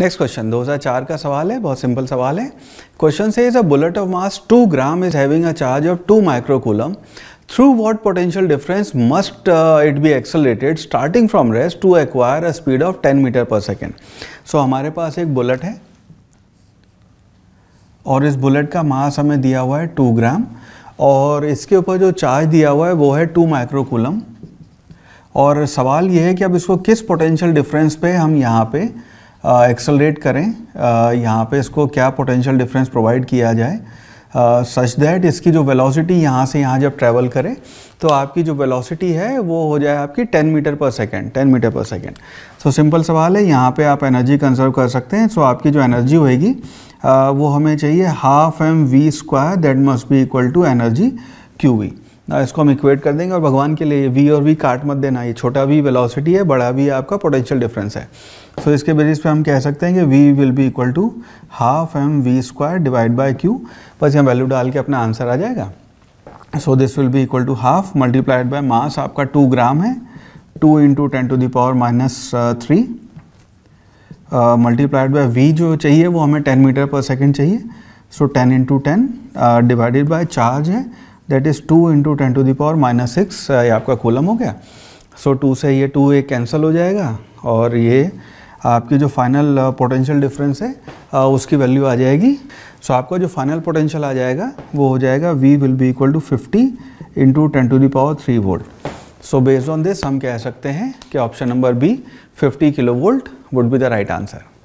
next question 2004 का सवाल है बहुत सिंपल सवाल है क्वेश्चन से is a bullet of mass 2 gram is having a charge of 2 microcoulomb through what potential difference must it be accelerated starting starting rest to acquire a speed of of 10 metre पर second so हमारे पास एक bullet है और इस bullet का मास हमें दिया हुआ है टू ग्राम और इसके ऊपर जो चार्ज दिया हुआ है वो है टू माइक्रोकूलम और सवाल ये है कि अब इसको किस पोटेंशियल डिफरेंस पे हम यहाँ पे एक्सलरेट करें यहाँ पे इसको क्या पोटेंशियल डिफरेंस प्रोवाइड किया जाए सच दैट इसकी जो वेलोसिटी यहाँ से यहाँ जब ट्रैवल करें तो आपकी जो वेलोसिटी है वो हो जाए आपकी 10 मीटर पर सेकेंड 10 मीटर पर सेकेंड सो सिंपल सवाल है यहाँ पे आप एनर्जी कंजर्व कर सकते हैं सो so, आपकी जो एनर्जी होएगी वो हमें चाहिए half m v square that must be equal to energy q v इसको हम इक्वेट कर देंगे और भगवान के लिए वी और वी काट मत देना ये छोटा वी वेलोसिटी है बड़ा वी आपका पोटेंशियल डिफरेंस है सो so, इसके बेसिस पे हम कह सकते हैं कि v will be equal to half m v square divide by q बस यहाँ वैल्यू डाल के अपना आंसर आ जाएगा so this will be equal to half multiplied by mass आपका टू ग्राम है two into ten to the power minus three multiplied by v जो चाहिए वो हमें टेन मीटर पर सेकेंड चाहिए so ten into ten divided by charge है that is two into ten to the power minus six ये आपका कोलम हो गया सो so, टू से ये टू एक कैंसिल हो जाएगा और ये आपकी जो फाइनल पोटेंशियल डिफरेंस है uh, उसकी वैल्यू आ जाएगी सो so, आपका जो फाइनल पोटेंशियल आ जाएगा वो हो जाएगा v will be equal to fifty into ten to the power three volt so based on this हम कह सकते हैं कि option number b 50 kilo volt would be the right answer